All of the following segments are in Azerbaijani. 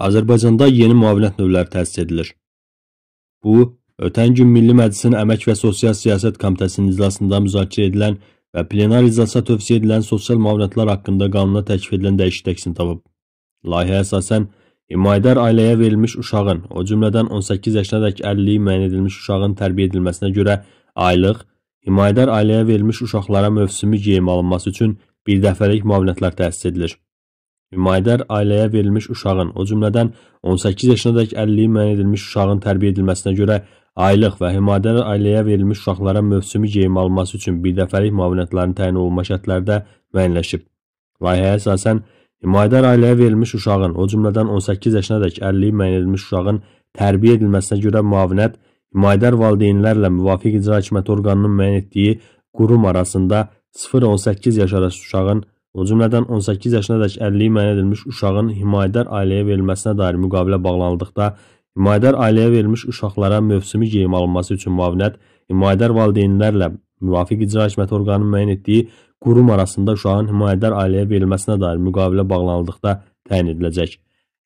Azərbaycanda yeni müavinət növləri təsis edilir. Bu, ötən gün Milli Məclisin Əmək və Sosial Siyasət Komitəsinin iclasında müzakirə edilən və plenar iclasa tövsiyə edilən sosial müavinətlər haqqında qanuna təklif edilən dəyişiklik əksini tapıb. Layihəyə əsasən himayədar ailəyə verilmiş uşağın, o cümlədən 18 yaşınadək əlilliyi müəyyən edilmiş uşağın tərbiyə edilməsinə görə aylıq, himayədar ailəyə verilmiş uşaqlara mövsümü geyim alınması üçün birdəfəlik müavinətlər təsis edilir. Himayədar ailəyə verilmiş uşağın, o cümlədən 18 yaşınadək əlilliyi müəyyən edilmiş uşağın tərbiyə edilməsinə görə aylıq və himayədar ailəyə verilmiş uşaqlara mövsümi geyim alması üçün birdəfəlik müavinətlərin təyin olunma şərtlərdə müəyyənləşib. Layihəyə əsasən himayədar ailəyə verilmiş uşağın, o cümlədən 18 yaşınadək əlilliyi müəyyən edilmiş uşağın tərbiyə edilməsinə görə müavinət himayədar valideynlərlə müvafiq icra hakimiyyəti orqanının müəyyən etdiyi qurum arasında 0-18 yaş arası uşağın O cümlədən 18 yaşınadək 50 müəyyən edilmiş uşağın himayədar ailəyə verilməsinə dair müqavilə bağlanıldıqda himayədar ailəyə verilmiş uşaqlara mövsümi geyim alınması üçün müavinət himayədar valideynlərlə müvafiq icra hakimiyyəti orqanı müəyyən etdiyi qurum arasında uşağın himayədar ailəyə verilməsinə dair müqavilə bağlanıldıqda təyin ediləcək.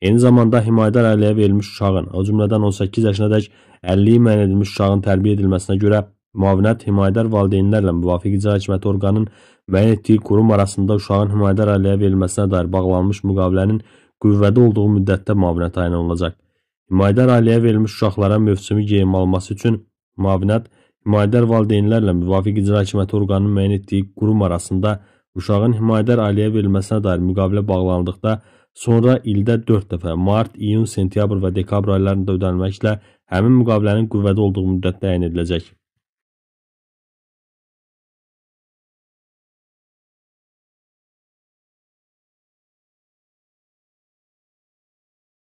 Eyni zamanda himayədar ailəyə verilmiş uşağın, o cümlədən 18 yaşınadək 50 müəyyən edilmiş uşağın tərbiyə edilməsinə görə Müavinət himayədar valideynlərlə müvafiq icra hakimiyyəti orqanının müəyyən etdiyi kurum arasında uşağın himayədar ailəyə verilməsinə dair bağlanmış müqavilənin qüvvədə olduğu müddətdə müavinət təyin olunacaq. Himayədar ailəyə verilmiş uşaqlara mövsümi geyim alması üçün müavinət himayədar valideynlərlə müvafiq icra hakimiyyəti orqanının müəyyən etdiyi qurum arasında uşağın himayədar ailəyə verilməsinə dair müqavilə bağlandıqda sonra ildə 4 dəfə mart, iyun, sentyabr və dekabr aylarında ödənilməklə həmin müqavilənin qüvvədə olduğu müddət təyin ediləcək.